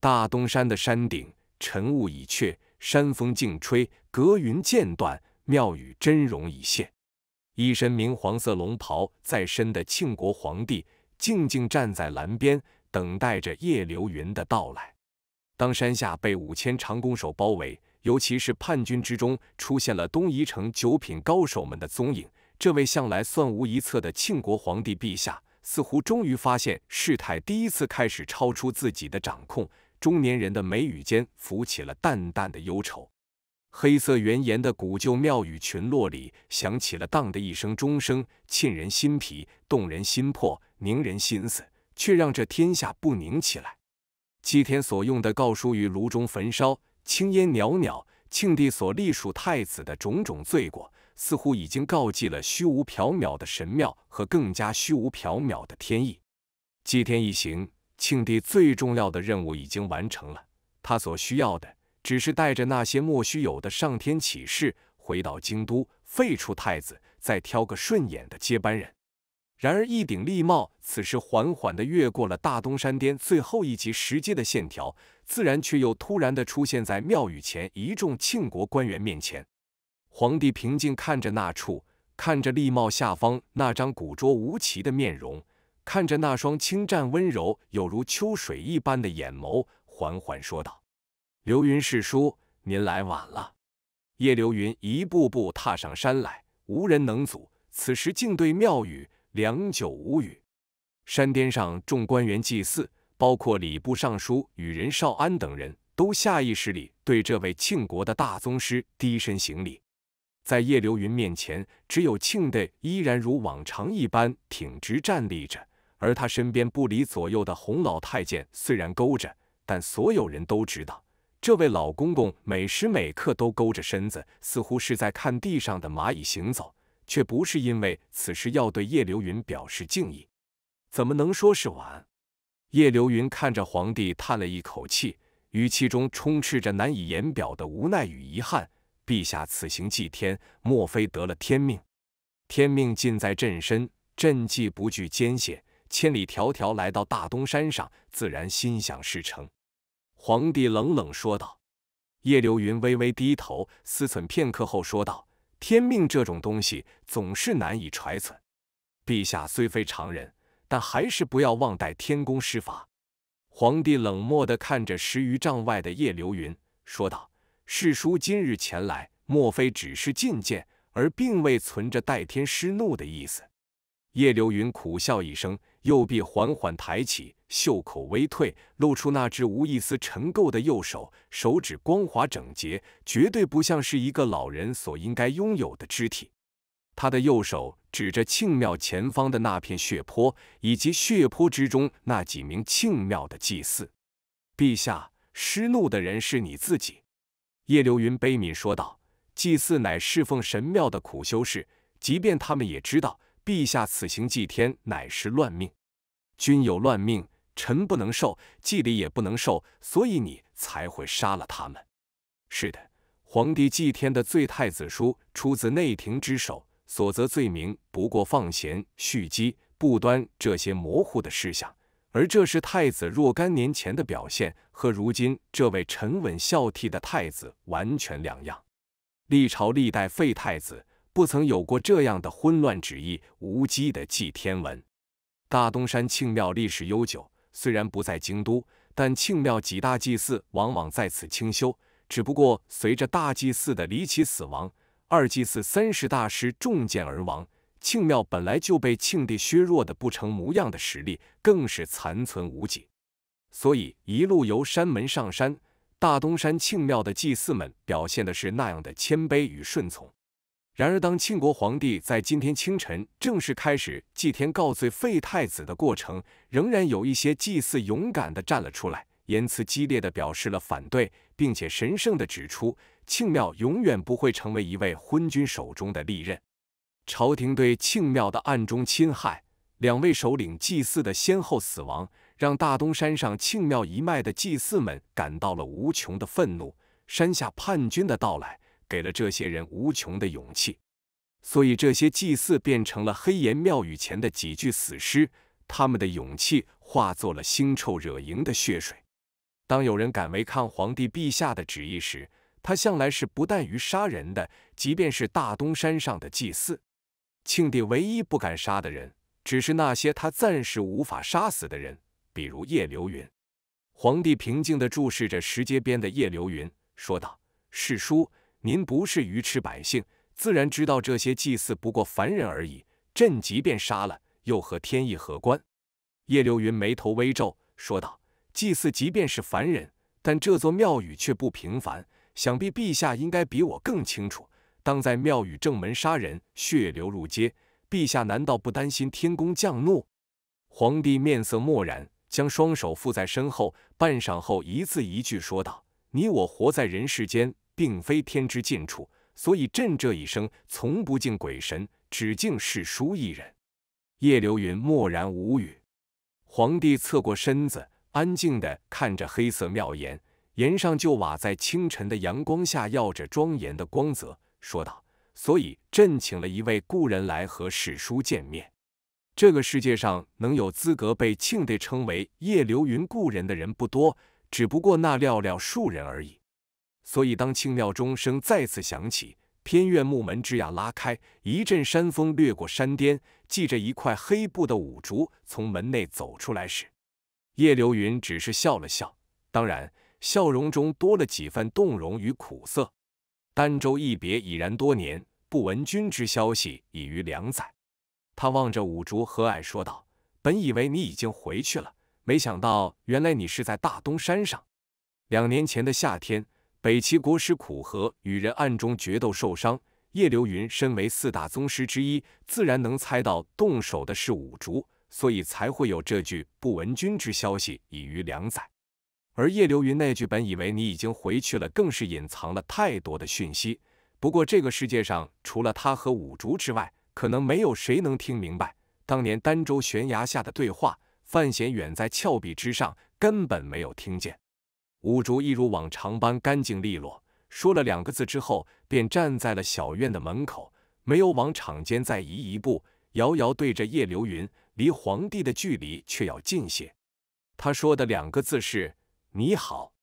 大东山的山顶，晨雾已却，山风静吹，隔云渐断，庙宇真容一现。一身明黄色龙袍在身的庆国皇帝静静站在栏边，等待着叶流云的到来。当山下被五千长弓手包围，尤其是叛军之中出现了东夷城九品高手们的踪影，这位向来算无一策的庆国皇帝陛下，似乎终于发现事态第一次开始超出自己的掌控。中年人的眉宇间浮起了淡淡的忧愁。黑色圆岩的古旧庙宇群落里，响起了“当”的一声钟声，沁人心脾，动人心魄，凝人心思，却让这天下不宁起来。祭天所用的告书于炉中焚烧，青烟袅袅。庆帝所隶属太子的种种罪过，似乎已经告祭了虚无缥缈的神庙和更加虚无缥缈的天意。祭天一行。庆帝最重要的任务已经完成了，他所需要的只是带着那些莫须有的上天启示回到京都，废除太子，再挑个顺眼的接班人。然而，一顶笠帽此时缓缓地越过了大东山巅最后一级石阶的线条，自然却又突然地出现在庙宇前一众庆国官员面前。皇帝平静看着那处，看着笠帽下方那张古拙无奇的面容。看着那双清湛温柔、有如秋水一般的眼眸，缓缓说道：“流云师叔，您来晚了。”叶流云一步步踏上山来，无人能阻。此时竟对庙宇良久无语。山巅上，众官员祭祀，包括礼部尚书与任少安等人，都下意识里对这位庆国的大宗师低身行礼。在叶流云面前，只有庆帝依然如往常一般挺直站立着。而他身边不离左右的洪老太监虽然勾着，但所有人都知道，这位老公公每时每刻都勾着身子，似乎是在看地上的蚂蚁行走，却不是因为此时要对叶流云表示敬意。怎么能说是晚？叶流云看着皇帝，叹了一口气，语气中充斥着难以言表的无奈与遗憾。陛下此行祭天，莫非得了天命？天命尽在朕身，朕既不惧艰险。千里迢迢来到大东山上，自然心想事成。皇帝冷冷说道：“叶流云，微微低头，思忖片刻后说道：‘天命这种东西，总是难以揣测。陛下虽非常人，但还是不要妄待天宫施法。’”皇帝冷漠地看着十余丈外的叶流云，说道：“世叔今日前来，莫非只是觐见，而并未存着待天施怒的意思？”叶流云苦笑一声。右臂缓缓抬起，袖口微退，露出那只无一丝尘垢的右手，手指光滑整洁，绝对不像是一个老人所应该拥有的肢体。他的右手指着庆庙前方的那片血泊，以及血泊之中那几名庆庙的祭祀。陛下，失怒的人是你自己。”叶流云悲悯说道，“祭祀乃侍奉神庙的苦修士，即便他们也知道。”陛下此行祭天乃是乱命，君有乱命，臣不能受，祭礼也不能受，所以你才会杀了他们。是的，皇帝祭天的罪太子书出自内廷之手，所责罪名不过放贤蓄积不端这些模糊的事项，而这是太子若干年前的表现，和如今这位沉稳孝悌的太子完全两样。历朝历代废太子。不曾有过这样的混乱旨意，无稽的祭天文。大东山庆庙历史悠久，虽然不在京都，但庆庙几大祭祀往往在此清修。只不过随着大祭祀的离奇死亡，二祭祀、三十大师中箭而亡，庆庙本来就被庆帝削弱的不成模样的实力，更是残存无几。所以一路由山门上山，大东山庆庙的祭祀们表现的是那样的谦卑与顺从。然而，当庆国皇帝在今天清晨正式开始祭天告罪废太子的过程，仍然有一些祭祀勇敢地站了出来，言辞激烈地表示了反对，并且神圣地指出，庆庙永远不会成为一位昏君手中的利刃。朝廷对庆庙的暗中侵害，两位首领祭祀的先后死亡，让大东山上庆庙一脉的祭祀们感到了无穷的愤怒。山下叛军的到来。给了这些人无穷的勇气，所以这些祭祀变成了黑岩庙宇前的几具死尸，他们的勇气化作了腥臭惹蝇的血水。当有人敢违抗皇帝陛下的旨意时，他向来是不惮于杀人的，即便是大东山上的祭祀。庆帝唯一不敢杀的人，只是那些他暂时无法杀死的人，比如叶流云。皇帝平静地注视着石阶边的叶流云，说道：“世叔。”您不是愚痴百姓，自然知道这些祭祀不过凡人而已。朕即便杀了，又和天意何关？叶流云眉头微皱，说道：“祭祀即便是凡人，但这座庙宇却不平凡。想必陛下应该比我更清楚。当在庙宇正门杀人，血流入街，陛下难道不担心天公降怒？”皇帝面色漠然，将双手负在身后，半晌后，一字一句说道：“你我活在人世间。”并非天之近处，所以朕这一生从不敬鬼神，只敬史书一人。叶流云默然无语。皇帝侧过身子，安静地看着黑色庙檐，檐上旧瓦在清晨的阳光下耀着庄严的光泽，说道：“所以朕请了一位故人来和史书见面。这个世界上能有资格被庆帝称为叶流云故人的人不多，只不过那寥寥数人而已。”所以，当清庙钟声再次响起，偏院木门吱呀拉开，一阵山风掠过山巅，系着一块黑布的五竹从门内走出来时，叶流云只是笑了笑，当然，笑容中多了几分动容与苦涩。儋州一别已然多年，不闻君之消息已逾两载。他望着五竹，和蔼说道：“本以为你已经回去了，没想到原来你是在大东山上。两年前的夏天。”北齐国师苦荷与人暗中决斗受伤，叶流云身为四大宗师之一，自然能猜到动手的是五竹，所以才会有这句“不闻君之消息已逾两载”。而叶流云那句“本以为你已经回去了”，更是隐藏了太多的讯息。不过这个世界上，除了他和五竹之外，可能没有谁能听明白当年儋州悬崖下的对话。范闲远在峭壁之上，根本没有听见。五竹一如往常般干净利落，说了两个字之后，便站在了小院的门口，没有往场间再移一步，遥遥对着叶流云，离皇帝的距离却要近些。他说的两个字是“你好”，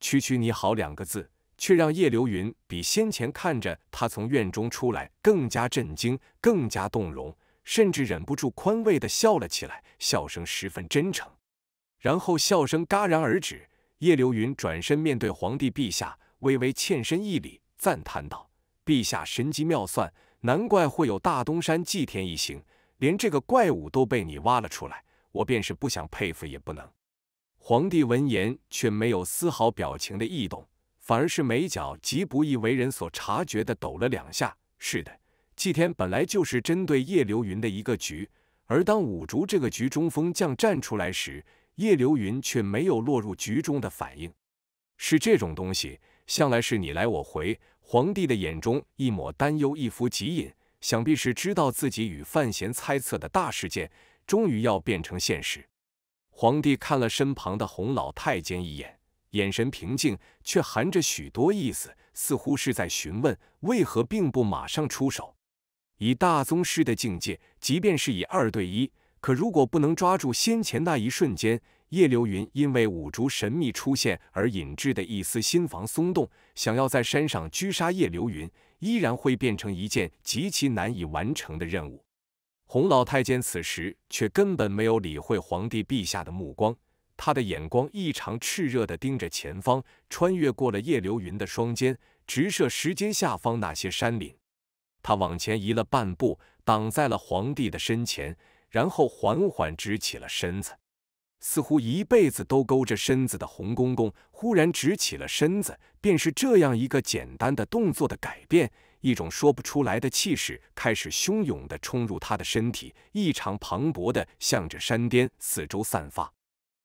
区区“你好”两个字，却让叶流云比先前看着他从院中出来更加震惊，更加动容，甚至忍不住宽慰地笑了起来，笑声十分真诚，然后笑声戛然而止。叶流云转身面对皇帝陛下，微微欠身一礼，赞叹道：“陛下神机妙算，难怪会有大东山祭天一行，连这个怪物都被你挖了出来。我便是不想佩服，也不能。”皇帝闻言却没有丝毫表情的异动，反而是眉角极不易为人所察觉的抖了两下。是的，祭天本来就是针对叶流云的一个局，而当五竹这个局中锋将站出来时，叶流云却没有落入局中的反应，是这种东西向来是你来我回。皇帝的眼中一抹担忧，一幅极引，想必是知道自己与范闲猜测的大事件终于要变成现实。皇帝看了身旁的洪老太监一眼，眼神平静，却含着许多意思，似乎是在询问为何并不马上出手。以大宗师的境界，即便是以二对一。可如果不能抓住先前那一瞬间，叶流云因为五竹神秘出现而引致的一丝心房松动，想要在山上狙杀叶流云，依然会变成一件极其难以完成的任务。洪老太监此时却根本没有理会皇帝陛下的目光，他的眼光异常炽热地盯着前方，穿越过了叶流云的双肩，直射石阶下方那些山岭。他往前移了半步，挡在了皇帝的身前。然后缓缓直起了身子，似乎一辈子都勾着身子的红公公忽然直起了身子，便是这样一个简单的动作的改变，一种说不出来的气势开始汹涌地冲入他的身体，异常磅礴地向着山巅四周散发。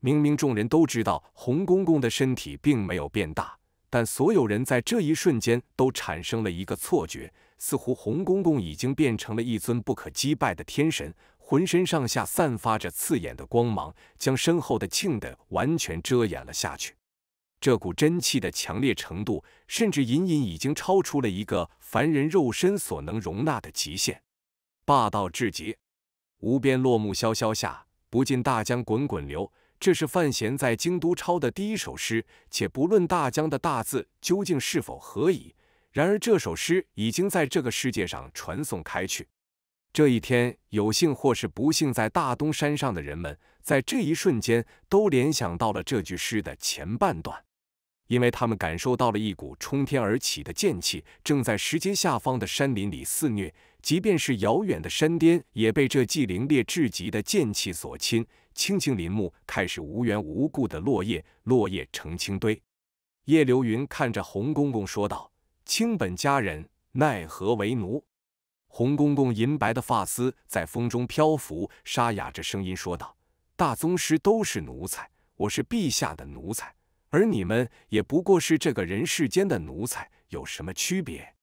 明明众人都知道红公公的身体并没有变大，但所有人在这一瞬间都产生了一个错觉，似乎红公公已经变成了一尊不可击败的天神。浑身上下散发着刺眼的光芒，将身后的庆的完全遮掩了下去。这股真气的强烈程度，甚至隐隐已经超出了一个凡人肉身所能容纳的极限，霸道至极。无边落木萧萧下，不尽大江滚滚流。这是范闲在京都抄的第一首诗。且不论大江的大字究竟是否何以，然而这首诗已经在这个世界上传颂开去。这一天，有幸或是不幸在大东山上的人们，在这一瞬间都联想到了这句诗的前半段，因为他们感受到了一股冲天而起的剑气，正在石阶下方的山林里肆虐，即便是遥远的山巅也被这既凌冽至极的剑气所侵。青青林木开始无缘无故的落叶，落叶成青堆。叶流云看着洪公公说道：“卿本佳人，奈何为奴？”洪公公银白的发丝在风中漂浮，沙哑着声音说道：“大宗师都是奴才，我是陛下的奴才，而你们也不过是这个人世间的奴才，有什么区别？”